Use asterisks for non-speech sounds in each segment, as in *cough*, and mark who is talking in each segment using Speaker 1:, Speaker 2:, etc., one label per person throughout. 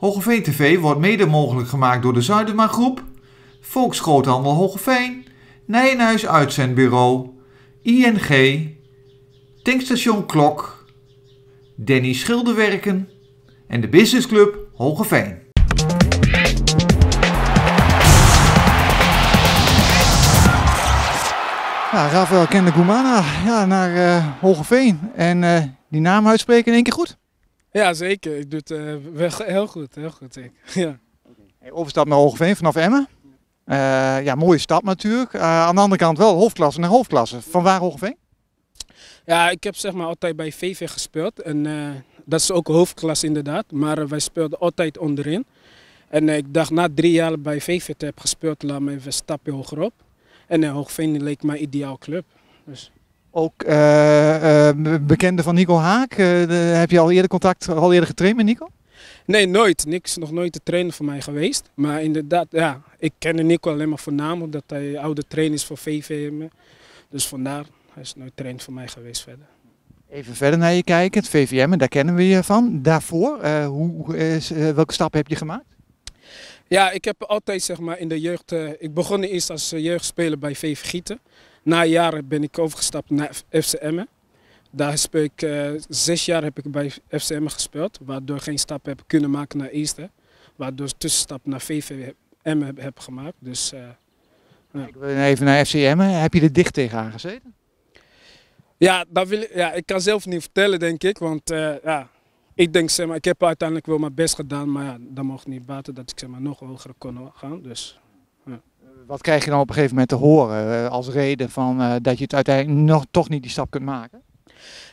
Speaker 1: Hogeveen TV wordt mede mogelijk gemaakt door de Zuidema Groep, Volksgroothandel Hogeveen, Nijenhuis Uitzendbureau, ING, Tankstation Klok, Danny Schilderwerken en de Business Club Hogeveen. Ja, Rafael Kende Goumana ja, naar eh, Hogeveen. En eh, die naam uitspreken in één keer goed.
Speaker 2: Ja, zeker. Ik doe het eh, wel, heel goed. Heel goed ik.
Speaker 1: *laughs* Ja. Okay. Overstap naar Hogeveen vanaf Emmen. Eh, ja, mooie stap natuurlijk. Eh, aan de andere kant wel hoofdklasse naar hoofdklasse. Van waar Hogeveen?
Speaker 2: Ja, ik heb zeg maar altijd bij VV gespeeld. En dat is ook hoofdklasse inderdaad. Maar wij speelden altijd onderin. En ik dacht na drie jaar bij VV te hebben gespeeld, laat me even een stapje hogerop. En Hoogveen leek mij ideaal club. Dus. Ook
Speaker 1: eh, eh, bekende van Nico Haak. Eh, heb je al eerder contact, al eerder getraind met Nico?
Speaker 2: Nee, nooit. Niks, nog nooit de trainer voor mij geweest. Maar inderdaad, ja, ik kende Nico alleen maar voornamelijk dat hij oude trainer is voor VVM. Dus vandaar, hij is nooit trainer voor mij geweest verder. Even verder
Speaker 1: naar je kijken, het VVM, daar kennen we je van. Daarvoor, hoe, is, welke stappen heb je gemaakt?
Speaker 2: Ja, ik heb altijd zeg maar in de jeugd, uh, ik begon eerst als jeugdspeler bij VV Gieten. Na jaren ben ik overgestapt naar FCM. Daar speel ik, eh, zes jaar heb ik bij FCM gespeeld, waardoor geen stap heb kunnen maken naar Easter. Waardoor tussenstap naar VVM heb, heb gemaakt. Dus, eh, Ik
Speaker 1: wil even naar FCM. Heb je er dicht tegen gezeten? Ja,
Speaker 2: dat wil ik, ja, ik kan zelf niet vertellen, denk ik. Want eh, ja, ik denk, zeg maar, ik heb uiteindelijk wel mijn best gedaan. Maar ja, dat mocht niet baten dat ik zeg maar, nog hoger kon gaan. Dus
Speaker 1: wat krijg je dan op een gegeven moment te horen eh, als reden van, eh, dat je het uiteindelijk nog, toch niet die stap kunt maken?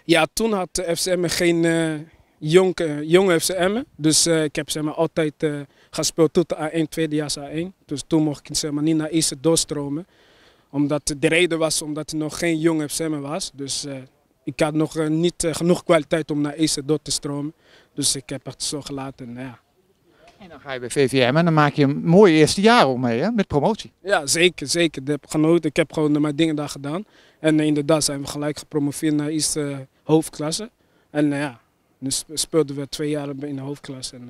Speaker 2: Ja, toen had de FCM geen eh, jong, jonge FCM. Dus ik heb zeg maar, altijd gespeeld tot de A1, tweede jaar A1. Dus toen mocht ik zeg maar, niet naar eerste doorstromen. Omdat de reden was omdat er nog geen jong FCM was. Dus ik had nog niet genoeg kwaliteit om naar eerste door te stromen. Dus ik heb het zo gelaten. Ja.
Speaker 1: En dan ga je bij VVM en dan maak je een mooi eerste jaar om mee, hè? met promotie.
Speaker 2: Ja, zeker, zeker. Ik heb genoten. Ik heb gewoon eh, mijn dingen daar gedaan. En eh, inderdaad zijn we gelijk gepromoveerd naar eerste eh, hoofdklasse. En ja, nu speelden we twee jaar in de hoofdklasse. En,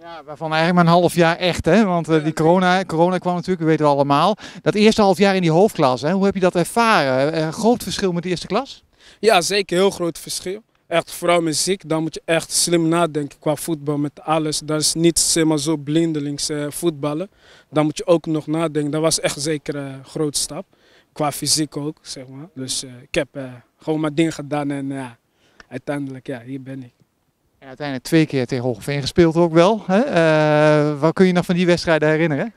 Speaker 1: ja, waarvan eigenlijk maar een half jaar echt, hè? Want die corona, corona kwam natuurlijk, we weten we allemaal. Dat eerste half jaar in die hoofdklas, hè? hoe heb je dat ervaren? Een groot verschil met de eerste klas? Ja,
Speaker 2: zeker, heel groot verschil echt muziek, dan moet je echt slim nadenken qua voetbal met alles. Dat is niet zomaar zo blindelings eh, voetballen. Dan moet je ook nog nadenken. Dat was echt zeker eh, een grote stap. Qua fysiek ook, zeg maar. Dus eh, ik heb gewoon mijn ding gedaan en ja, uiteindelijk, ja, hier ben ik. Ja,
Speaker 1: uiteindelijk twee keer tegen Hoogeveen gespeeld ook wel. Hè? wat kun je nog van die wedstrijden herinneren?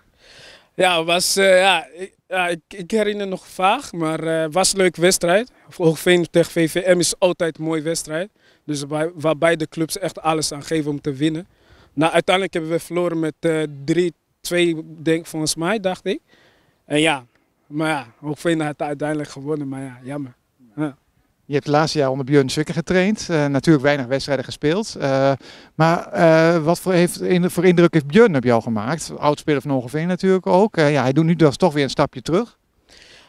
Speaker 2: Ja, was, ja, ja, ik, herinner nog vaag, maar het eh, was een leuke wedstrijd. Hoogveen tegen VVM is altijd een mooie wedstrijd. Dus waarbij waar beide clubs echt alles aan geven om te winnen. Nou, uiteindelijk hebben we verloren met eh, drie 3-2, denk volgens mij, dacht ik. En ja, maar ja, Hoogveen had uiteindelijk gewonnen, maar ja, jammer.
Speaker 1: Ja. Je hebt het laatste jaar onder Björn Sukker getraind. Eh, natuurlijk weinig wedstrijden gespeeld. Eh, maar eh, wat voor, heeft, in, voor indruk heeft Björn op jou gemaakt? Oudspeler van ongeveer natuurlijk ook. ja, hij doet nu dus toch weer een stapje terug.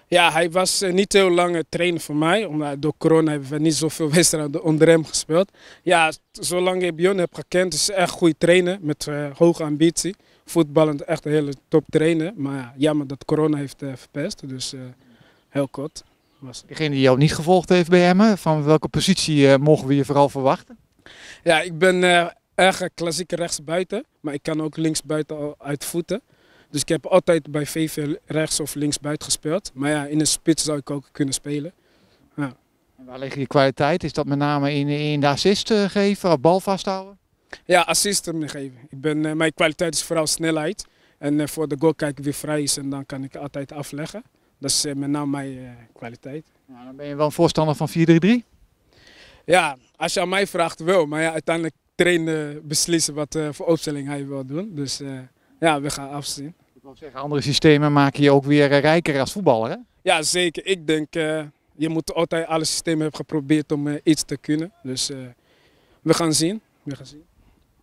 Speaker 2: Ja, hij was niet heel lang trainer voor mij. Omdat door corona hebben we niet zoveel *laughs* wedstrijden onder hem gespeeld. Ja, zolang ik Björn heb gekend, is echt goede trainer met hoge ambitie. Voetballend echt een hele top trainer. Maar jammer dat corona heeft verpest. Dus heel kort.
Speaker 1: Degene die jou niet gevolgd heeft bij Emmen, van welke positie eh, mogen we je vooral verwachten?
Speaker 2: Ja, ik ben eh, erg klassiek rechtsbuiten, maar ik kan ook linksbuiten uit voeten. Dus ik heb altijd bij VV rechts
Speaker 1: of linksbuiten gespeeld. Maar ja, in de spits zou ik ook kunnen spelen. Ja. En waar liggen je kwaliteit? Is dat met name in, de assist eh, geven, of bal vasthouden?
Speaker 2: Ja, assist geven. Ik ben, mijn kwaliteit is vooral snelheid. En voor de goal kijk ik weer vrij is en dan kan ik altijd afleggen. Dat is eh, met name mijn eh, kwaliteit.
Speaker 1: dan ben je wel een voorstander van 4-3-3?
Speaker 2: Ja, als je aan mij vraagt wel. Maar ja, uiteindelijk trainen beslissen wat eh, voor opstelling hij wil doen. Dus ja, we gaan afzien. Ik wil zeggen, andere
Speaker 1: systemen maken je ook weer rijker als voetballer hè?
Speaker 2: Ja, zeker. Ik denk, uh, je moet altijd alle systemen hebben geprobeerd om iets te kunnen. Dus we, gaan zien. we gaan zien.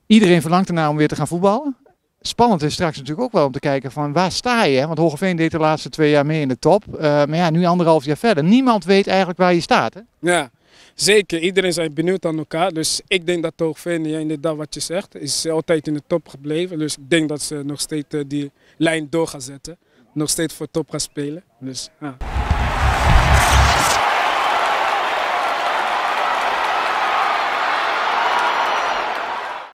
Speaker 1: Iedereen verlangt ernaar om weer te gaan voetballen? spannend is straks natuurlijk ook wel om te kijken van waar sta je? Want Hogeveen deed de laatste twee jaar mee in de top. Eh, maar ja, nu anderhalf jaar verder. Niemand weet eigenlijk waar je staat. Hè?
Speaker 2: Ja, zeker. Iedereen is benieuwd aan elkaar. Dus ik denk dat Hogeveen, ja, inderdaad wat je zegt, is altijd in de top gebleven. Dus ik denk dat ze nog steeds eh, die lijn door gaan zetten. Nog steeds voor top gaan spelen. Dus, ja.